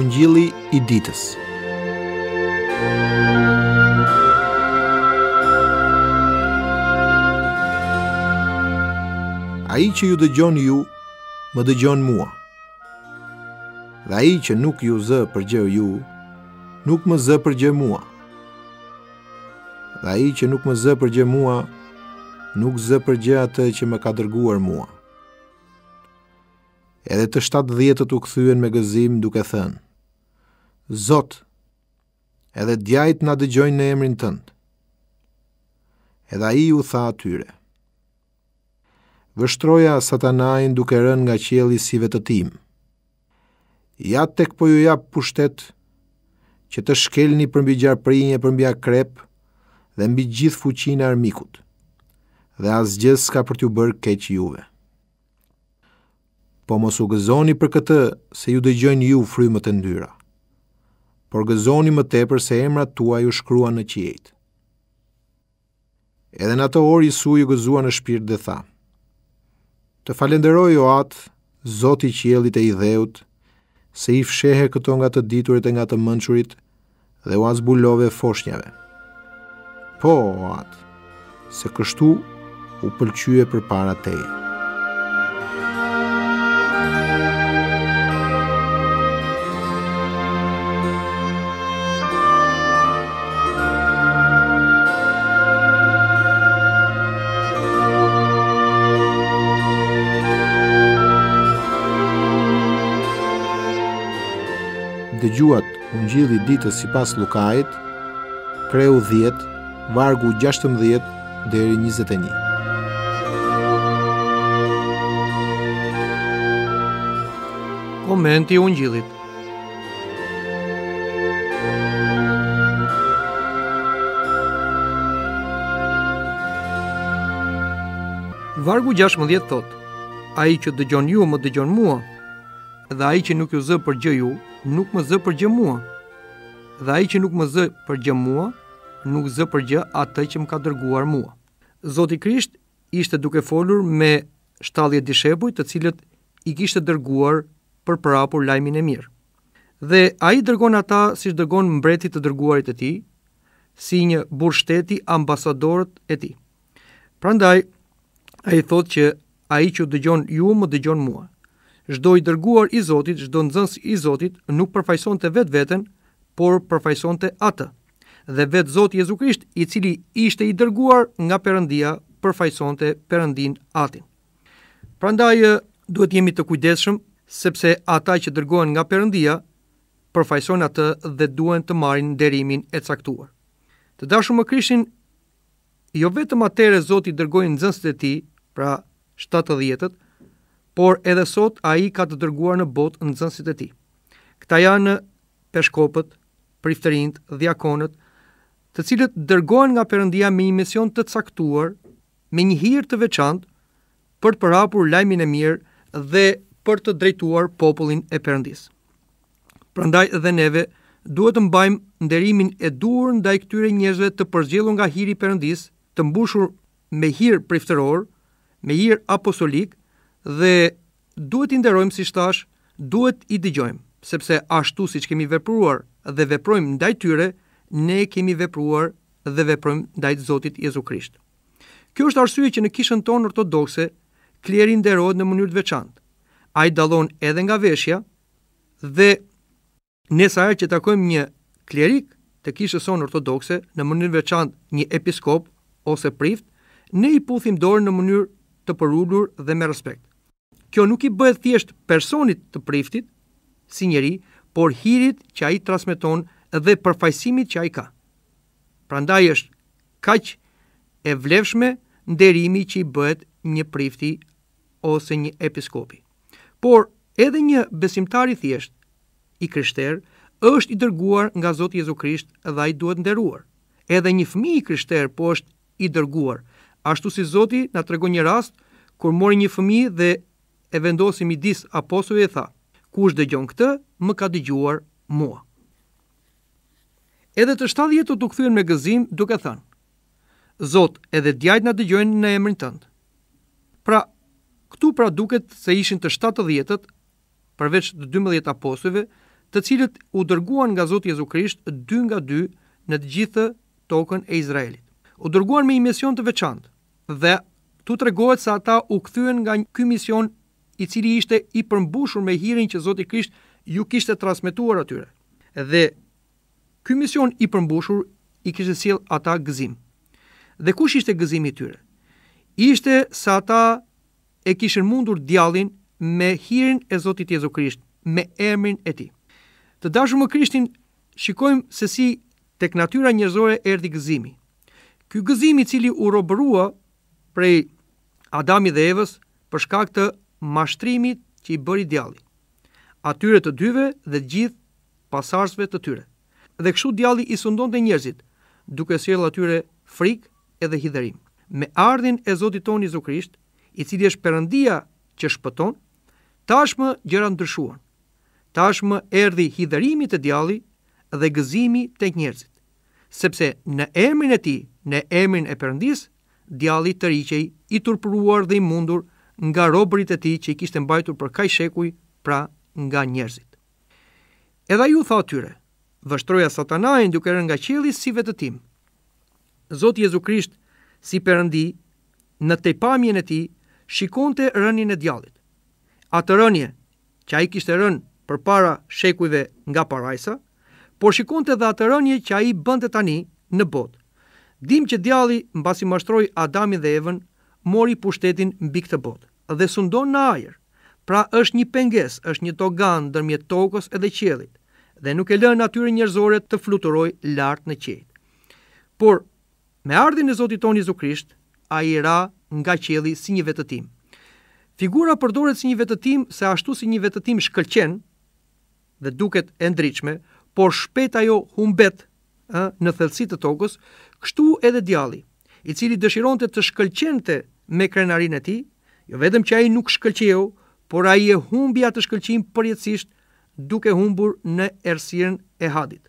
ungjilli i ditës. A i që ju dëgjon ju, më dëgjon mua. Dhe a i që nuk ju zë për gjë ju, nuk më zë për gjë mua. Dhe a i që nuk më zë për gjë mua, nuk zë për gjë atë që më ka dërguar mua edhe të shtatë dhjetët u këthyën me gëzim duke thënë. Zot, edhe djajt na dëgjojnë në emrin tëndë. Edhe i u tha atyre. Vështroja satanajnë duke rën nga qjeli si vetëtim. Ja tek po ju ja pushtet, që të shkelni përmbi gjarë prinje, përmbi akrep, dhe mbi gjithë fuqin e armikut, dhe asgjës ka për t'ju bërë keq juve po mos u gëzoni për këtë se ju dëgjojnë ju frymët e ndyra. Por gëzoni më tepër se emrat tuaj u shkruan në qiejt. Edhe në ato orë Isu ju gëzua në shpirt dhe tha: Të falenderoj o Atë, Zoti i qiellit e i dheut, se i fshehe këto nga të diturit e nga të mënqurit, dhe u azbulove foshnjave. Po, o Atë, se kështu u pëlqye për para teje. dëgjuat unë gjithi ditës si pas Lukajt, kreu 10, vargu 16 dheri 21. Komenti unë gjithit Vargu 16 thot, a i që dëgjon ju më dëgjon mua, dhe a i që nuk ju zë për gjë ju, nuk më zë për gjë mua. Dhe ai që nuk më zë për gjë mua, nuk zë për gjë atë që më ka dërguar mua. Zoti Krisht ishte duke folur me 70 dishepuj, të cilët i kishte dërguar për prapur lajmin e mirë. Dhe a i dërgon ata si dërgon mbretit të dërguarit e ti, si një bur shteti ambasadorët e ti. Prandaj, a i thot që a i që dëgjon ju më dëgjon mua, çdo i dërguar i Zotit, çdo nëzëns i Zotit, nuk përfajson të vetë vetën, por përfajson të atë. Dhe vetë Zoti Jezu Krisht, i cili ishte i dërguar nga përëndia, përfajson të përëndin atin. Prandaj, duhet jemi të kujdeshëm, sepse ata që dërgohen nga përëndia, përfajson atë dhe duhen të marin derimin e caktuar. Të dashu më Krishtin, jo vetëm atëre Zoti dërgoi dërgojnë nëzënsit e ti, pra 70 të por edhe sot a i ka të dërguar në botë në zënsit e ti. Këta janë peshkopët, prifterint, dhjakonët, të cilët dërgohen nga përëndia me një mision të caktuar, me një hirë të veçantë, për të përhapur lajmin e mirë dhe për të drejtuar popullin e përëndis. Prandaj dhe neve duhet të mbajmë nderimin e duhur ndaj këtyre njerëzve të përzgjedhur nga hiri i të mbushur me hir priftëror, me hir apostolik dhe duhet i nderojmë si shtash, duhet i dëgjojmë, sepse ashtu si që kemi vepruar dhe veprojmë ndaj tyre, ne kemi vepruar dhe veprojmë ndaj Zotit Jezu Krisht. Kjo është arsye që në kishën tonë ortodokse, kleri nderohet në mënyrë të veçantë. Ai dallon edhe nga veshja dhe nëse ajo që takojmë një klerik të kishës sonë ortodokse në mënyrë të veçantë një episkop ose prift, ne i puthim dorën në mënyrë të përulur dhe me respekt. Kjo nuk i bëhet thjesht personit të priftit si njëri, por hirit që ai transmeton dhe përfaqësimit që ai ka. Prandaj është kaq e vlefshme nderimi që i bëhet një prifti ose një episkopi. Por edhe një besimtar i thjesht i krishterë është i dërguar nga Zoti Jezu Krisht dhe ai duhet nderuar. Edhe një fëmijë i krishterë po është i dërguar, ashtu si Zoti na tregon një rast kur mori një fëmijë dhe e vendosi midis apostujve e tha, kush dhe gjon këtë, më ka dëgjuar mua. Edhe të shtadhjet jetë të të këthyrën me gëzim duke thënë, Zot edhe djajt nga dëgjojnë në emrin tëndë. Pra, këtu pra duket se ishin të shtatë jetët, përveç të 12 apostujve, të cilët u dërguan nga Zot Jezu Krisht dy nga dy në të gjithë tokën e Izraelit. U dërguan me i mision të veçantë dhe tu të regohet se ata u këthyën nga kjo mision i cili ishte i përmbushur me hirin që Zoti Krisht ju kishte transmetuar atyre. Dhe ky mision i përmbushur i kishte sjell ata gëzim. Dhe kush ishte gëzimi i tyre? Ishte sa ata e kishin mundur djallin me hirin e Zotit Jezu Krisht, me emrin e tij. Të dashur më Krishtin, shikojmë se si tek natyra njerëzore erdhi gëzimi. Ky gëzim i cili u robërua prej Adamit dhe Evës për shkak të mashtrimit që i bëri djalli. Atyre të dyve dhe të gjithë pasardhësve të tyre. Dhe kështu djalli i sundonte njerëzit, duke sjellë atyre frikë edhe hidhërim. Me ardhin e Zotit ton Jezu Krisht, i cili është Perëndia që shpëton, tashmë gjëra ndryshuan. Tashmë erdhi hidhërimi te djalli dhe gëzimi te njerëzit, sepse në emrin e tij, në emrin e Perëndis, djalli të riqej, i turpëruar dhe i mundur, nga robërit e ti që i kishtë mbajtur për kaj shekuj, pra nga njerëzit. Edha ju tha atyre, vështroja satanajnë duke rën nga qili si vetëtim. Zotë Jezu Krisht, si përëndi, në te pamjen e ti, shikon të rënin e djalit. A të rënje, që a i kishtë rën për para shekujve nga parajsa, por shikon të dhe atë rënje që a i bënd tani në botë. Dim që djali, mbasi mashtroj Adamin dhe Evën, mori pushtetin mbi këtë botë dhe sundon në ajër. Pra është një pengesë, është një togan ndërmjet tokës edhe qiellit dhe nuk e lën natyrën njerëzore të fluturojë lart në qiell. Por me ardhin e Zotit tonë Jezu Krisht, ai ra nga qielli si një vetëtim. Figura përdoret si një vetëtim se ashtu si një vetëtim shkëlqen dhe duket e ndritshme, por shpejt ajo humbet ë në thellësi të tokës, kështu edhe djalli, i cili dëshironte të, të shkëlqente me krenarinë e tij, Jo vetëm që ai nuk shkëlqeu, por ai e humbi atë shkëlqim përjetësisht duke humbur në errësirën e Hadit.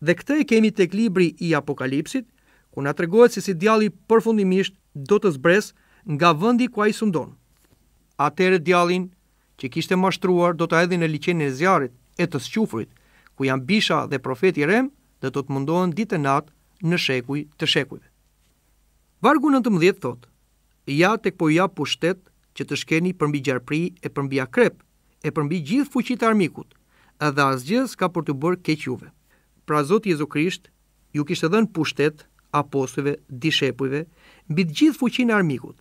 Dhe këtë e kemi tek libri i Apokalipsit, ku na tregohet se si djalli përfundimisht do të zbres nga vendi ku ai sundon. Atëherë djallin që kishte mashtruar do të hedhin në liçenin e zjarrit e të squfrit, ku janë Bisha dhe profeti Rem, dhe do të mundohen ditë e natë në shekuj të shekujve. Vargu 19 thotë: Ja tek po ja pushtet që të shkeni përmbi gjarpri e përmbi akrep e përmbi gjithë fuqit armikut edhe asgjë s'ka për të bërë keq juve. Pra Zotë Jezu Krisht ju kishtë në pushtet apostëve, dishepujve, mbi të gjithë fuqin e armikut,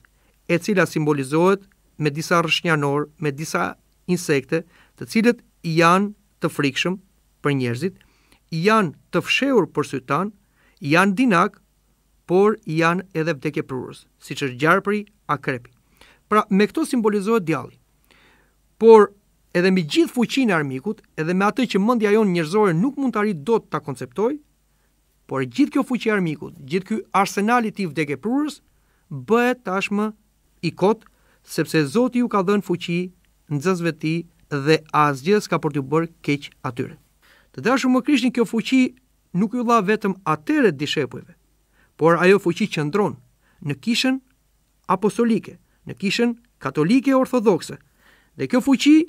e cila simbolizohet me disa rëshnjanor, me disa insekte, të cilët janë të frikshëm për njerëzit, janë të fshehur për sytan, janë dinak, por janë edhe vdekje prurës, si që është gjarëpëri a krepi. Pra, me këto simbolizohet djalli. Por edhe me gjithë fuqinë e armikut, edhe me atë që mendja jonë njerëzore nuk mund të arrit dot ta konceptoj, por gjithë kjo fuqi e armikut, gjithë ky arsenal i tij vdekeprurës bëhet tashmë i kot, sepse Zoti ju ka dhënë fuqi nxënësve të tij dhe asgjë s'ka për t'ju bërë keq atyre. Të dashur më Krishtin, kjo fuqi nuk ju dha vetëm atëre dishepujve, por ajo fuqi që ndron në kishën apostolike, në kishën katolike e ortodokse. Dhe kjo fuqi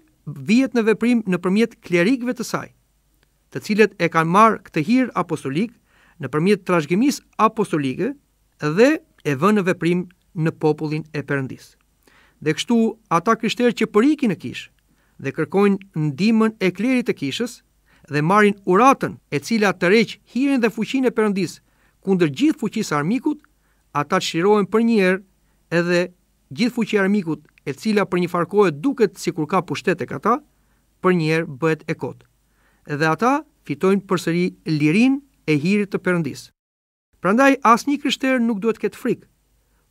vihet në veprim nëpërmjet klerikëve të saj, të cilët e kanë marr këtë hir apostolik nëpërmjet trashëgimisë apostolike dhe e vënë në veprim në popullin e Perëndis. Dhe kështu ata krishterë që përiki në kishë dhe kërkojnë ndihmën e klerit të kishës dhe marrin uratën, e cila reqë hirën dhe fuqin e Perëndis, kundër gjithë fuqisë armikut, ata çhirohen për një herë edhe gjithë fuqi armikut e cila për një farkohe duket si kur ka pushtet e kata, për njerë bëhet e kotë. Dhe ata fitojnë përsëri lirin e hirit të përëndis. Prandaj, as një kryshter nuk duhet këtë frikë,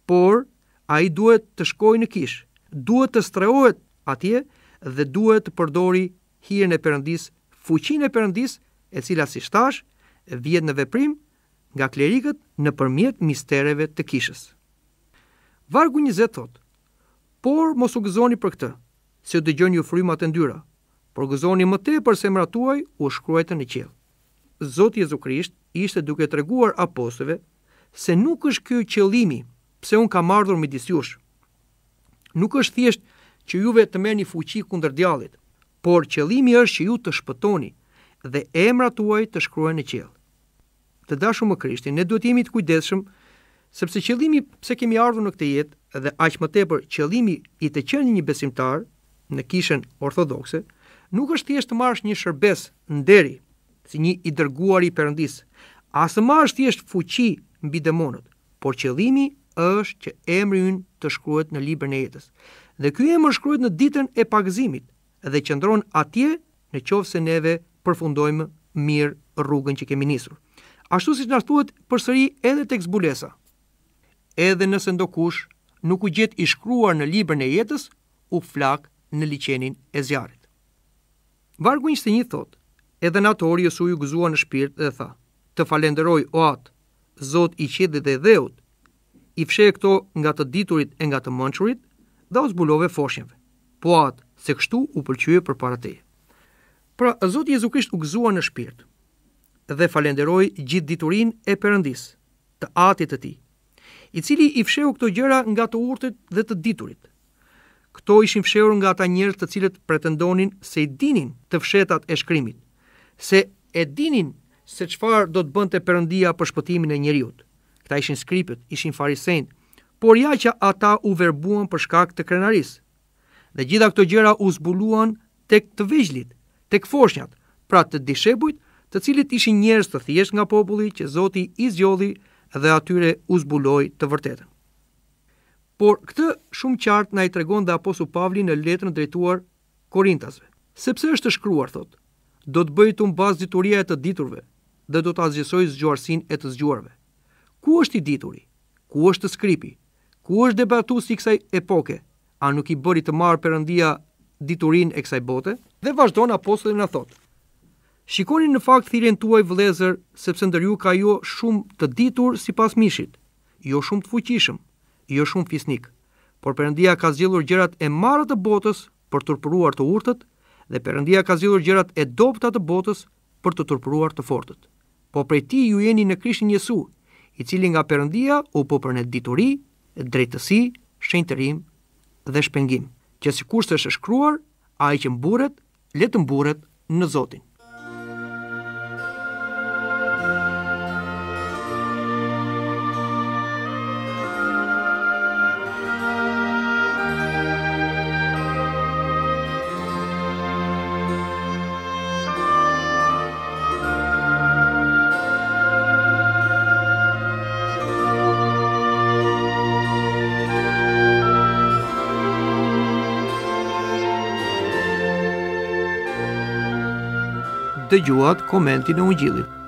por a i duhet të shkojë në kish, duhet të strehohet atje dhe duhet të përdori hirën e përëndis, fuqin e përëndis, e cila si shtash, vjet në veprim nga klerikët në përmjet mistereve të kishës. Vargu 20 thot: "Por mos u gëzoni për këtë, se dëgjoni ju frymë atë ndyra, por gëzoni më tepër se emrat tuaj u shkruajnë në qiell." Zoti Jezu Krisht ishte duke treguar apostujve se nuk është ky qëllimi, pse un kam ardhur me disjush. Nuk është thjesht që juve të merrni fuqi kundër djallit, por qëllimi është që ju të shpëtoni dhe emrat tuaj të shkruhen në qelë. Të dashur më Krishti, ne duhet të jemi të kujdesshëm sepse qëllimi pse kemi ardhur në këtë jetë dhe aq më tepër qëllimi i të qenë një besimtar në kishën ortodokse nuk është thjesht të marrësh një shërbes nderi si një i dërguar i Perëndis, as të marrësh thjesht fuqi mbi demonët, por qëllimi është që emri ynë të shkruhet në librin e jetës. Dhe ky emër shkruhet në ditën e pagëzimit dhe qëndron atje në qovë se neve përfundojmë mirë rrugën që kemi nisur. Ashtu si që nështuhet përsëri edhe të eksbulesa, edhe nëse ndokush nuk u gjet i shkruar në librën e jetës, u flak në liçenin e zjarit. Vargu 21 thot, edhe natori jësu u gëzua në shpirt dhe tha, të falenderoj o atë, zot i qedit dhe dheut, i fshe e këto nga të diturit e nga të mënqurit, dhe o zbulove foshnjëve, po atë se kështu u pëlqyë për para te. Pra, zot Jezu Krisht u gëzua në shpirt, dhe falenderoj gjithë diturin e përëndis, të atit të ti, i cili i fshehu këto gjëra nga të urtët dhe të diturit. Këto ishin fshehur nga ata njerëz të cilët pretendonin se i dinin të fshetat e shkrimit, se e dinin se çfarë do të bënte Perëndia për shpëtimin e njerëzit. Këta ishin skriptët, ishin farisejt, por ja që ata u verbuan për shkak të krenarisë. Dhe gjitha këto gjëra u zbuluan tek të vigjlit, tek foshnjat, pra të dishebujt, të cilët ishin njerëz të thjeshtë nga populli që Zoti i zgjodhi dhe atyre u zbuloi të vërtetën. Por këtë shumë qartë na i tregon dhe aposu Pavli në letrën drejtuar Korintasve. Sepse është shkruar, thot, do të bëjtë unë bazë dituria e të diturve dhe do të azgjësoj zgjuarsin e të zgjuarve. Ku është i dituri? Ku është skripi? Ku është debatu si kësaj epoke? A nuk i bëri të marë përëndia diturin e kësaj bote? Dhe vazhdojnë dhe a thotë, Shikoni në fakt thirrjen tuaj vëllëzër, sepse ndër ju ka jo shumë të ditur sipas mishit, jo shumë të fuqishëm, jo shumë fisnik. Por Perëndia ka zgjedhur gjërat e marra të botës për të turpëruar të urtët dhe Perëndia ka zgjedhur gjërat e dobta të botës për të turpëruar të fortët. Po prej ti ju jeni në Krishtin Jesu, i cili nga Perëndia u po përnet dituri, drejtësi, shenjtërim dhe shpengim, që sikur se është shkruar, ai që mburret, le të mburret në Zotin. dëgjuat komentin e ungjillit.